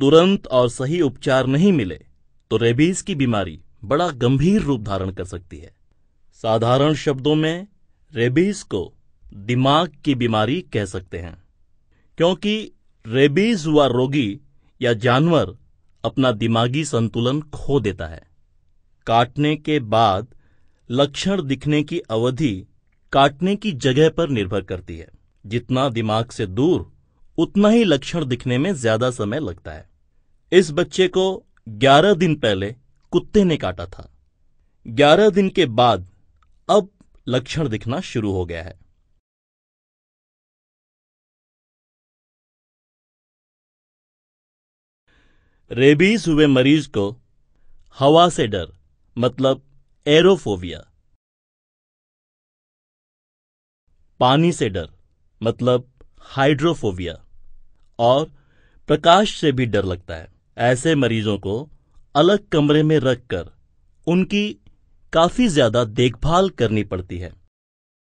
तुरंत और सही उपचार नहीं मिले तो रेबीज की बीमारी बड़ा गंभीर रूप धारण कर सकती है साधारण शब्दों में रेबीज को दिमाग की बीमारी कह सकते हैं क्योंकि रेबीज हुआ रोगी या जानवर अपना दिमागी संतुलन खो देता है काटने के बाद लक्षण दिखने की अवधि काटने की जगह पर निर्भर करती है जितना दिमाग से दूर उतना ही लक्षण दिखने में ज्यादा समय लगता है इस बच्चे को 11 दिन पहले कुत्ते ने काटा था 11 दिन के बाद अब लक्षण दिखना शुरू हो गया है रेबीज हुए मरीज को हवा से डर मतलब एरोफोबिया पानी से डर मतलब हाइड्रोफोबिया और प्रकाश से भी डर लगता है ऐसे मरीजों को अलग कमरे में रखकर उनकी काफी ज्यादा देखभाल करनी पड़ती है